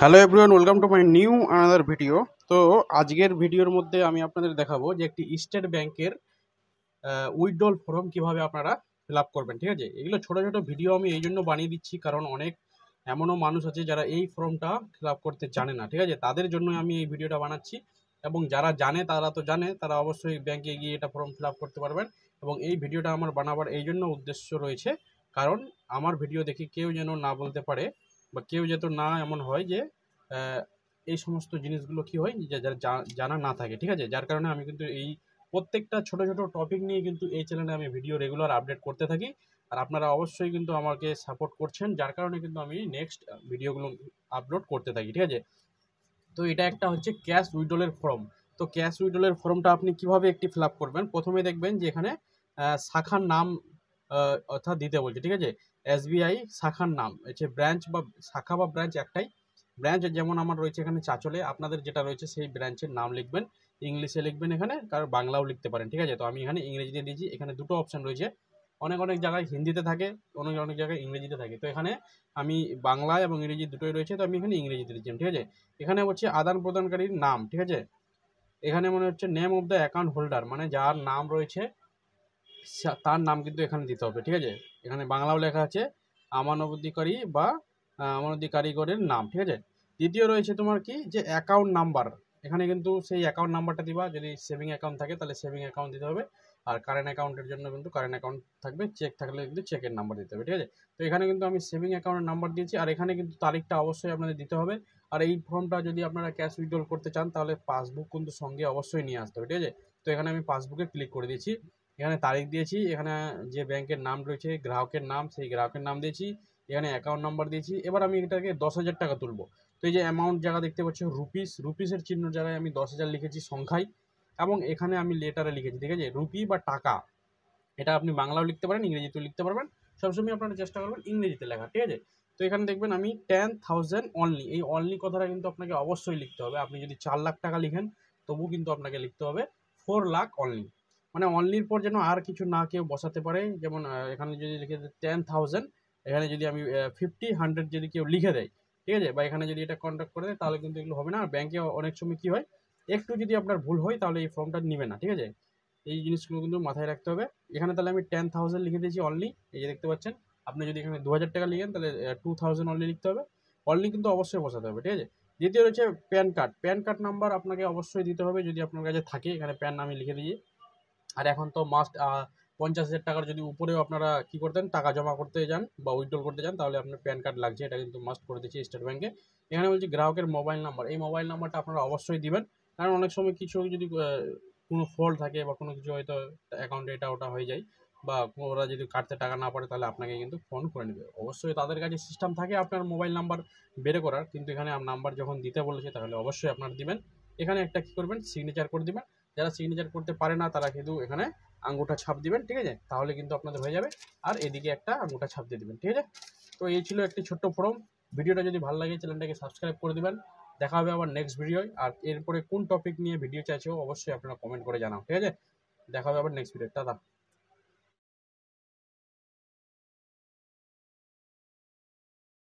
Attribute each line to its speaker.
Speaker 1: hello everyone welcome to my new another video তো আজকের ভিডিওর মধ্যে আমি আপনাদের দেখাবো যে একটি স্টেট ব্যাংকের উইথড্রল ফর্ম কিভাবে আপনারা ফিল আপ করবেন ঠিক আছে এগুলো ছোটো ছোটো ভিডিও আমি এই জন্য বানিয়ে দিচ্ছি কারণ অনেক এমনও মানুষ আছে যারা এই ফর্মটা ফিল আপ করতে জানে না ঠিক আছে তাদের জন্য আমি এই ভিডিওটা বানাচ্ছি এবং যারা জানে তারা তো জানে তারা অবশ্যই ব্যাংকে গিয়ে এটা ফর্ম ফিল আপ করতে পারবেন এবং এই ভিডিওটা আমার বানাবার এই জন্য উদ্দেশ্য রয়েছে কারণ আমার ভিডিও দেখে কেউ যেন না বলতে পারে বা কেউ যাতে না এমন হয় যে এই সমস্ত জিনিসগুলো কি হয় যে যার জানা না থাকে ঠিক আছে যার কারণে আমি কিন্তু এই প্রত্যেকটা ছোট ছোট টপিক নিয়ে কিন্তু এই চ্যানেলে আমি ভিডিও রেগুলার আপডেট করতে থাকি আর আপনারা অবশ্যই কিন্তু আমাকে সাপোর্ট করছেন যার কারণে কিন্তু আমি নেক্সট ভিডিওগুলো আপলোড করতে থাকি ঠিক আছে তো এটা একটা হচ্ছে ক্যাশ উইডলের ফর্ম তো ক্যাশ উইডলের ফর্মটা আপনি কিভাবে একটি ফিল করবেন প্রথমে দেখবেন যে এখানে শাখার নাম অর্থাৎ দিতে বলছে ঠিক আছে এসবিআই শাখার নাম হচ্ছে ব্রাঞ্চ বা শাখা বা ব্রাঞ্চ একটাই ব্রাঞ্চ যেমন আমার রয়েছে এখানে চাচলে আপনাদের যেটা রয়েছে সেই ব্রাঞ্চের নাম লিখবেন ইংলিশে লিখবেন এখানে কারণ বাংলাও লিখতে পারেন ঠিক আছে তো আমি এখানে ইংরেজিতে দিয়েছি এখানে দুটো অপশান রয়েছে অনেক অনেক জায়গায় হিন্দিতে থাকে অনেক অনেক জায়গায় ইংরেজিতে থাকে তো এখানে আমি বাংলা এবং ইংরেজি দুটোই রয়েছে তো আমি এখানে ইংরেজিতে দিচ্ছি ঠিক আছে এখানে হচ্ছে আদান প্রদানকারীর নাম ঠিক আছে এখানে মনে হচ্ছে name of the account holder মানে যার নাম রয়েছে তার নাম কিন্তু এখানে দিতে হবে ঠিক আছে এখানে বাংলাও লেখা আছে আমানবাধিকারী বা আমানধিকারীগণের নাম ঠিক আছে দ্বিতীয় রয়েছে তোমার কি যে অ্যাকাউন্ট নাম্বার এখানে কিন্তু সেই অ্যাকাউন্ট নাম্বারটা দিবা যদি সেভিং অ্যাকাউন্ট থাকে তাহলে সেভিং অ্যাকাউন্ট দিতে হবে আর কারেন্ট অ্যাকাউন্টের জন্য কিন্তু কারেন্ট অ্যাকাউন্ট থাকবে চেক থাকলে কিন্তু চেকের নাম্বার দিতে হবে ঠিক আছে তো এখানে কিন্তু আমি সেভিং অ্যাকাউন্টের নাম্বার দিয়েছি আর এখানে কিন্তু তারিখটা অবশ্যই আপনাদের দিতে হবে আর এই ফর্মটা যদি আপনারা ক্যাশ উইথড্রল করতে চান তাহলে পাসবুক কিন্তু সঙ্গে অবশ্যই নিয়ে আসতে হবে ঠিক আছে তো এখানে আমি পাসবুকে ক্লিক করে দিয়েছি এখানে তারিখ দিয়েছি এখানে যে ব্যাংকের নাম রয়েছে গ্রাহকের নাম সেই গ্রাহকের নাম দিয়েছি এখানে অ্যাকাউন্ট নাম্বার দিয়েছি এবার আমি এটাকে দশ হাজার টাকা তুলবো তো এই যে অ্যামাউন্ট জায়গা দেখতে পাচ্ছি রুপিস রুপিসের চিহ্ন জায়গায় আমি দশ হাজার লিখেছি সংখ্যায় এবং এখানে আমি লেটারে লিখেছি ঠিক আছে রুপি বা টাকা এটা আপনি বাংলাও লিখতে পারেন ইংরেজিতেও লিখতে পারবেন সবসময় আপনারা চেষ্টা করবেন ইংরেজিতে লেখা ঠিক আছে তো এখানে দেখবেন আমি টেন থাউজেন্ড অনলি এই অনলি কথাটা কিন্তু আপনাকে অবশ্যই লিখতে হবে আপনি যদি চার লাখ টাকা লিখেন তবু কিন্তু আপনাকে লিখতে হবে ফোর লাখ অনলি মানে অনলির পর যেন আর কিছু না কেউ বসাতে পারে যেমন এখানে যদি লিখে টেন থাউজেন্ড এখানে যদি আমি ফিফটি হান্ড্রেড যদি কেউ লিখে দেয় ঠিক আছে বা এখানে যদি এটা কন্ট্যাক্ট করে দেয় তাহলে কিন্তু এগুলো হবে না আর ব্যাঙ্কে অনেক সময় কী হয় একটু যদি আপনার ভুল হয় তাহলে এই ফর্মটা নেবে না ঠিক আছে এই জিনিসগুলো কিন্তু মাথায় রাখতে হবে এখানে তাহলে আমি টেন থাউজেন্ড লিখে দিয়েছি অনলি এই যে দেখতে পাচ্ছেন আপনি যদি এখানে দু হাজার টাকা লিখেন তাহলে টু থাউজেন্ড অনলি লিখতে হবে অনলি কিন্তু অবশ্যই বসাতে হবে ঠিক আছে দ্বিতীয় রয়েছে PAN card PAN card number আপনাকে অবশ্যই দিতে হবে যদি আপনার কাছে থাকে এখানে প্যান আমি লিখে দিই আর এখন তো মাস্ট পঞ্চাশ হাজার টাকার যদি উপরেও আপনারা কি করতেন টাকা জমা করতে যান বা উইথড্রল করতে যান তাহলে আপনার প্যান কার্ড লাগছে এটা কিন্তু মাস্ট করে দিচ্ছে স্টেট ব্যাঙ্কে এখানে বলছি গ্রাহকের মোবাইল নাম্বার এই মোবাইল নাম্বারটা আপনারা অবশ্যই দিবেন কারণ অনেক সময় কিছু যদি কোনো ফল্ট থাকে বা কোনো কিছু হয়তো অ্যাকাউন্টে এটা ওটা হয়ে যায় বা ওরা যদি কাটতে টাকা না পারে তাহলে আপনাকে কিন্তু ফোন করে নেবে অবশ্যই তাদের কাছে সিস্টেম থাকে আপনার মোবাইল নাম্বার বের করার কিন্তু এখানে নাম্বার যখন দিতে বলেছে তাহলে অবশ্যই আপনারা দিবেন এখানে একটা কী করবেন সিগনেচার করে দেবেন যারা সিগনেচার করতে পারে না তারা কিন্তু এখানে আঙ্গুঠা ছাপ দিবেন ঠিক আছে তাহলে কিন্তু আপনাদের হয়ে যাবে আর এদিকে একটা আঙ্গুঠা ছাপ দিয়ে দেবেন ঠিক আছে তো এই ছিল একটি ছোট্ট ফর্ম ভিডিওটা যদি ভালো লাগে চ্যানেলটাকে সাবস্ক্রাইব করে দেবেন দেখা হবে আবার নেক্সট ভিডিওয় আর এরপরে কোন টপিক নিয়ে ভিডিও চাইছেও অবশ্যই আপনারা কমেন্ট করে জানাও ঠিক আছে দেখা হবে আবার নেক্সট ভিডিও টাটা